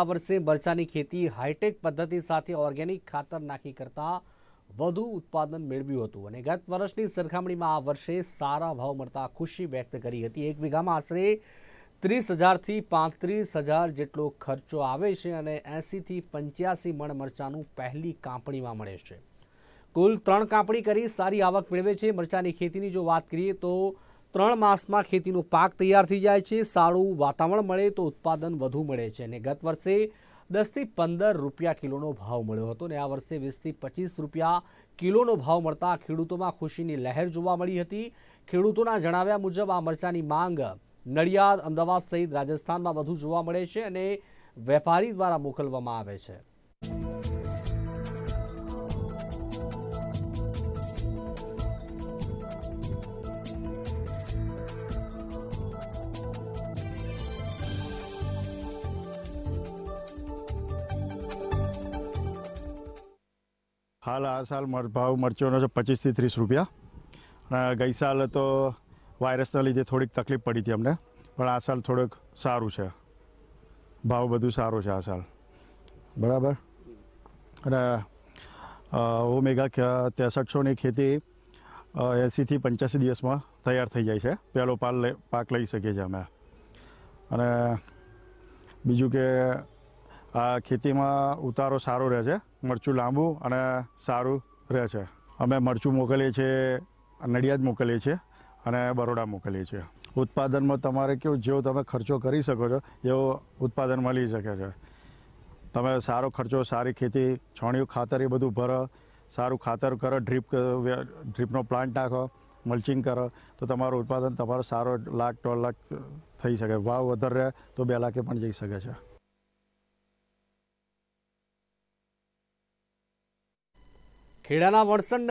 આ વર્ષે મરચાની ખેતી હાઈટેક પદ્ધતિ સાથે ઓર્ગેનિક ખાતર નાખી કરતાં વધુ ઉત્પાદન મેળવ્યું હતું અને ગત વર્ષની સરખામણીમાં આ વર્ષે સારા ભાવ મળતા ખુશી વ્યક્ત કરી હતી એક વીઘામાં આશરે ત્રીસ હજારથી પાંત્રીસ હજાર જેટલો ખર્ચો આવે છે અને એંસીથી પંચ્યાસી મણ મરચાનું પહેલી કાંપણીમાં મળે છે કુલ ત્રણ કાંપણી કરી સારી આવક મેળવે છે મરચાની ખેતીની જો વાત કરીએ તો ત્રણ માસમાં ખેતીનો પાક તૈયાર થઈ જાય છે સારું વાતાવરણ મળે તો ઉત્પાદન વધુ મળે છે અને ગત વર્ષે દસથી પંદર રૂપિયા કિલોનો ભાવ મળ્યો હતો ને આ વર્ષે વીસથી પચીસ રૂપિયા કિલોનો ભાવ મળતા ખેડૂતોમાં ખુશીની લહેર જોવા મળી હતી ખેડૂતોના જણાવ્યા મુજબ આ મરચાની માંગ નડિયાદ અમદાવાદ સહિત રાજસ્થાનમાં વધુ જોવા મળે છે અને વેપારી દ્વારા મોકલવામાં આવે છે હાલ આ સાલ ભાવ મરચોનો છે પચીસથી ત્રીસ રૂપિયા અને ગઈ સાલ તો વાયરસના લીધે થોડીક તકલીફ પડી હતી અમને પણ આ સાલ થોડુંક સારું છે ભાવ બધું સારું છે આ સાલ બરાબર અને ઓમેગા તેસઠસોની ખેતી એંસીથી પંચ્યાસી દિવસમાં તૈયાર થઈ જાય છે પહેલો પાલ પાક લઈ શકીએ છીએ અમે અને બીજું કે આ ખેતીમાં ઉતારો સારો રહે છે મરચું લાંબુ અને સારું રહે છે અમે મરચું મોકલીએ છીએ નડિયાદ મોકલીએ છીએ અને બરોડા મોકલીએ છીએ ઉત્પાદનમાં તમારે કેવું જેવો તમે ખર્ચો કરી શકો છો એવો ઉત્પાદન મળી શકે છે તમે સારો ખર્ચો સારી ખેતી છોણિયું ખાતર એ બધું ભરો સારું ખાતર કરો ડ્રીપ ડ્રીપનો પ્લાન્ટ નાખો મલ્ચિંગ કરો તો તમારું ઉત્પાદન તમારો સારો લાખ દોઢ લાખ થઈ શકે ભાવ વધારે રહે તો બે લાખે પણ જઈ શકે છે ખેડાના વડસણ